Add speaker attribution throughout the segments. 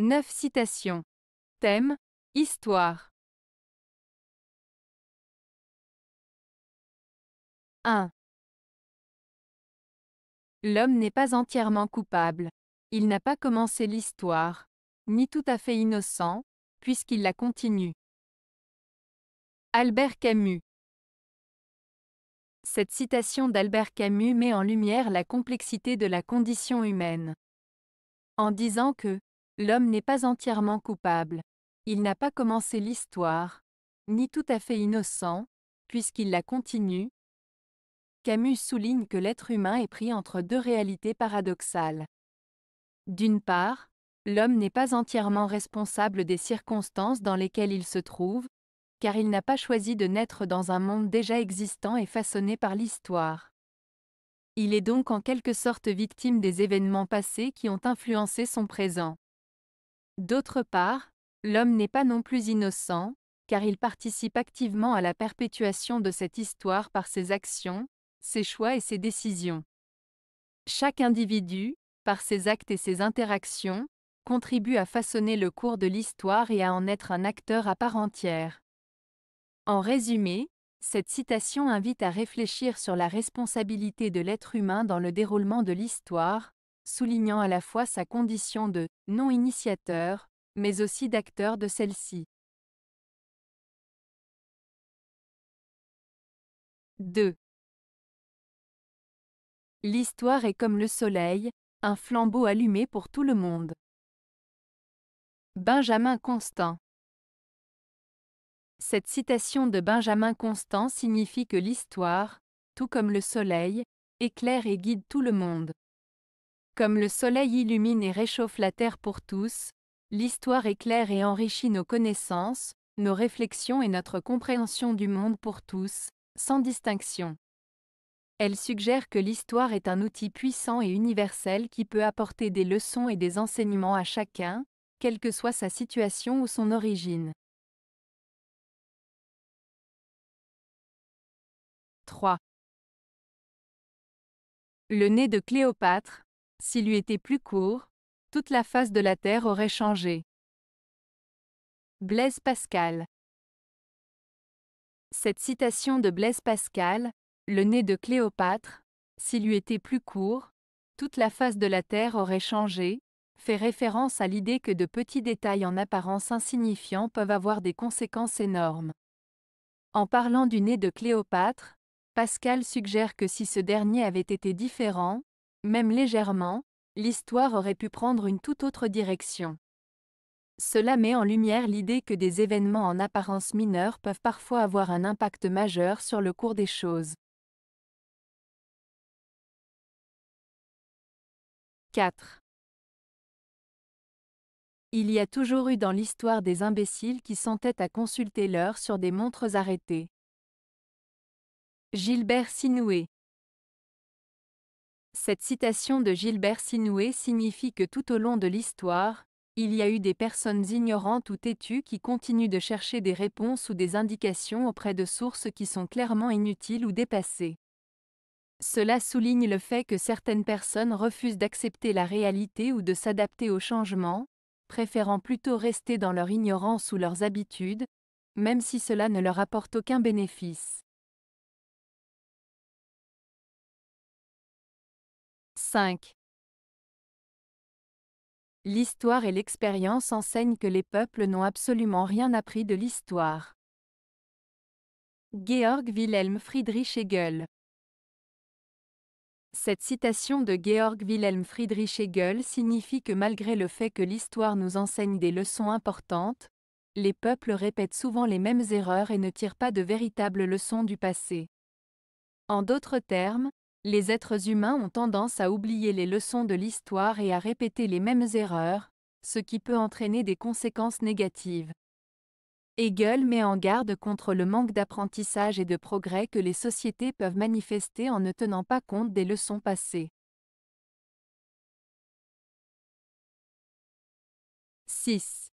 Speaker 1: 9 citations. Thème Histoire. 1. L'homme n'est pas entièrement
Speaker 2: coupable. Il n'a pas commencé l'histoire, ni tout à fait innocent, puisqu'il la continue. Albert Camus. Cette citation d'Albert Camus met en lumière la complexité de la condition humaine. En disant que L'homme n'est pas entièrement coupable. Il n'a pas commencé l'histoire, ni tout à fait innocent, puisqu'il la continue. Camus souligne que l'être humain est pris entre deux réalités paradoxales. D'une part, l'homme n'est pas entièrement responsable des circonstances dans lesquelles il se trouve, car il n'a pas choisi de naître dans un monde déjà existant et façonné par l'histoire. Il est donc en quelque sorte victime des événements passés qui ont influencé son présent. D'autre part, l'homme n'est pas non plus innocent, car il participe activement à la perpétuation de cette histoire par ses actions, ses choix et ses décisions. Chaque individu, par ses actes et ses interactions, contribue à façonner le cours de l'histoire et à en être un acteur à part entière. En résumé, cette citation invite à réfléchir sur la responsabilité de l'être humain dans le déroulement de l'histoire,
Speaker 1: soulignant à la fois sa condition de non-initiateur, mais aussi d'acteur de celle-ci. 2. L'histoire est comme le soleil, un
Speaker 2: flambeau allumé pour tout le monde. Benjamin Constant Cette citation de Benjamin Constant signifie que l'histoire, tout comme le soleil, éclaire et guide tout le monde. Comme le soleil illumine et réchauffe la terre pour tous, l'histoire éclaire et enrichit nos connaissances, nos réflexions et notre compréhension du monde pour tous, sans distinction. Elle suggère que l'histoire est un outil puissant et universel qui peut apporter des leçons et des enseignements à chacun, quelle que soit sa situation ou son origine.
Speaker 1: 3. Le nez de Cléopâtre, s'il lui était plus court, toute la face de la Terre aurait changé.
Speaker 2: Blaise Pascal Cette citation de Blaise Pascal, le nez de Cléopâtre, s'il lui était plus court, toute la face de la Terre aurait changé, fait référence à l'idée que de petits détails en apparence insignifiants peuvent avoir des conséquences énormes. En parlant du nez de Cléopâtre, Pascal suggère que si ce dernier avait été différent, même légèrement, l'histoire aurait pu prendre une toute autre direction. Cela met en lumière l'idée que des événements en apparence mineurs peuvent parfois avoir un impact majeur sur le cours des choses.
Speaker 1: 4. Il y a toujours eu dans l'histoire des imbéciles
Speaker 2: qui s'entêtent à consulter l'heure sur des montres arrêtées. Gilbert Sinoué cette citation de Gilbert Sinoué signifie que tout au long de l'histoire, il y a eu des personnes ignorantes ou têtues qui continuent de chercher des réponses ou des indications auprès de sources qui sont clairement inutiles ou dépassées. Cela souligne le fait que certaines personnes refusent d'accepter la réalité ou de s'adapter au changement, préférant plutôt rester dans leur ignorance ou leurs
Speaker 1: habitudes, même si cela ne leur apporte aucun bénéfice. 5. L'histoire et l'expérience enseignent que les peuples n'ont absolument
Speaker 2: rien appris de l'histoire. Georg Wilhelm Friedrich Hegel Cette citation de Georg Wilhelm Friedrich Hegel signifie que malgré le fait que l'histoire nous enseigne des leçons importantes, les peuples répètent souvent les mêmes erreurs et ne tirent pas de véritables leçons du passé. En d'autres termes, les êtres humains ont tendance à oublier les leçons de l'histoire et à répéter les mêmes erreurs, ce qui peut entraîner des conséquences négatives. Hegel met en garde contre le manque d'apprentissage et de progrès que les sociétés
Speaker 1: peuvent manifester en ne tenant pas compte des leçons passées. 6.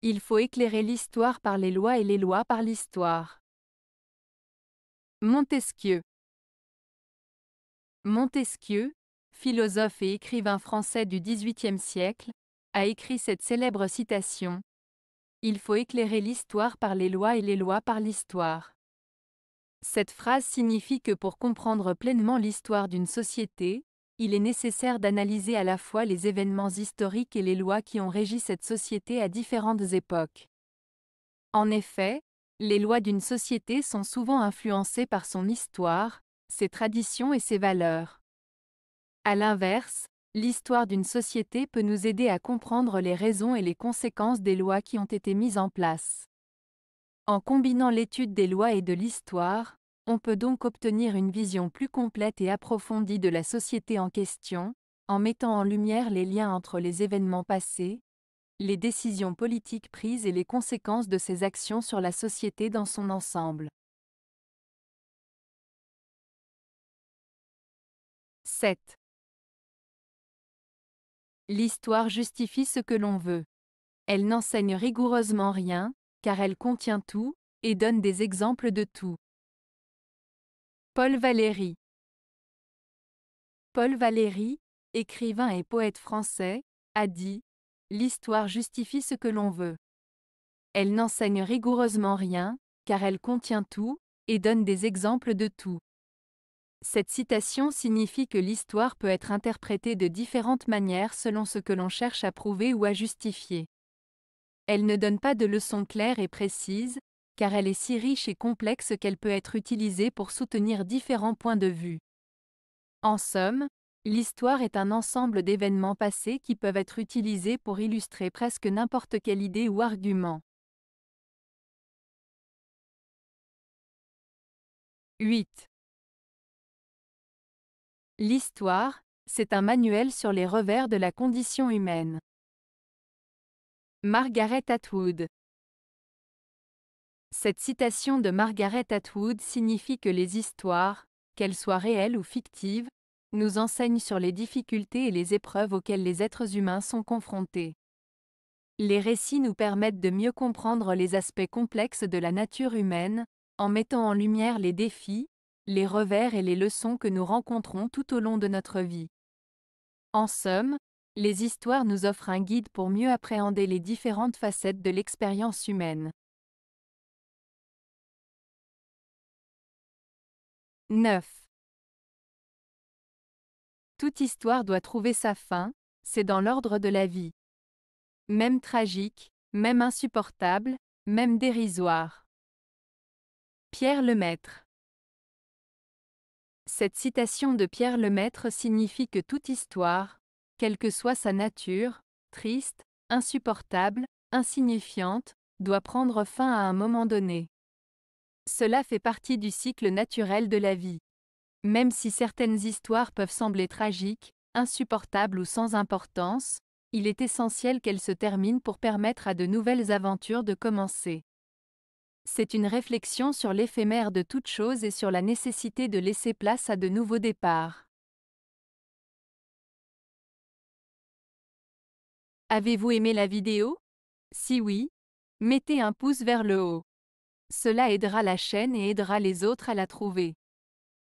Speaker 1: Il faut éclairer l'histoire par les lois et les lois par l'histoire. Montesquieu Montesquieu,
Speaker 2: philosophe et écrivain français du XVIIIe siècle, a écrit cette célèbre citation. Il faut éclairer l'histoire par les lois et les lois par l'histoire. Cette phrase signifie que pour comprendre pleinement l'histoire d'une société, il est nécessaire d'analyser à la fois les événements historiques et les lois qui ont régi cette société à différentes époques. En effet, les lois d'une société sont souvent influencées par son histoire, ses traditions et ses valeurs. À l'inverse, l'histoire d'une société peut nous aider à comprendre les raisons et les conséquences des lois qui ont été mises en place. En combinant l'étude des lois et de l'histoire, on peut donc obtenir une vision plus complète et approfondie de la société en question, en mettant en lumière les liens entre les événements passés, les décisions politiques prises et les conséquences de ces actions sur la société dans son ensemble.
Speaker 1: 7. L'histoire justifie ce que l'on veut.
Speaker 2: Elle n'enseigne rigoureusement rien, car elle contient tout, et donne des exemples de tout.
Speaker 1: Paul Valéry Paul Valéry, écrivain et poète français, a dit l'histoire justifie ce
Speaker 2: que l'on veut. Elle n'enseigne rigoureusement rien, car elle contient tout, et donne des exemples de tout. Cette citation signifie que l'histoire peut être interprétée de différentes manières selon ce que l'on cherche à prouver ou à justifier. Elle ne donne pas de leçons claires et précises, car elle est si riche et complexe qu'elle peut être utilisée pour soutenir différents points de vue. En somme, L'histoire est un ensemble d'événements passés qui peuvent être utilisés pour illustrer presque n'importe
Speaker 1: quelle idée ou argument. 8. L'histoire, c'est un manuel sur les revers de la condition humaine.
Speaker 2: Margaret Atwood Cette citation de Margaret Atwood signifie que les histoires, qu'elles soient réelles ou fictives, nous enseigne sur les difficultés et les épreuves auxquelles les êtres humains sont confrontés. Les récits nous permettent de mieux comprendre les aspects complexes de la nature humaine, en mettant en lumière les défis, les revers et les leçons que nous rencontrons tout au long de notre vie. En somme, les histoires nous offrent un guide pour mieux appréhender les différentes
Speaker 1: facettes de l'expérience humaine. 9. Toute histoire doit trouver sa fin, c'est dans l'ordre de la vie. Même tragique,
Speaker 2: même insupportable, même dérisoire. Pierre Lemaître Cette citation de Pierre Lemaître signifie que toute histoire, quelle que soit sa nature, triste, insupportable, insignifiante, doit prendre fin à un moment donné. Cela fait partie du cycle naturel de la vie. Même si certaines histoires peuvent sembler tragiques, insupportables ou sans importance, il est essentiel qu'elles se terminent pour permettre à de nouvelles aventures de commencer. C'est une réflexion sur l'éphémère de toute chose et sur la nécessité de laisser place à de nouveaux départs.
Speaker 1: Avez-vous aimé la vidéo Si oui, mettez un pouce vers le haut. Cela aidera la chaîne et aidera
Speaker 2: les autres à la trouver.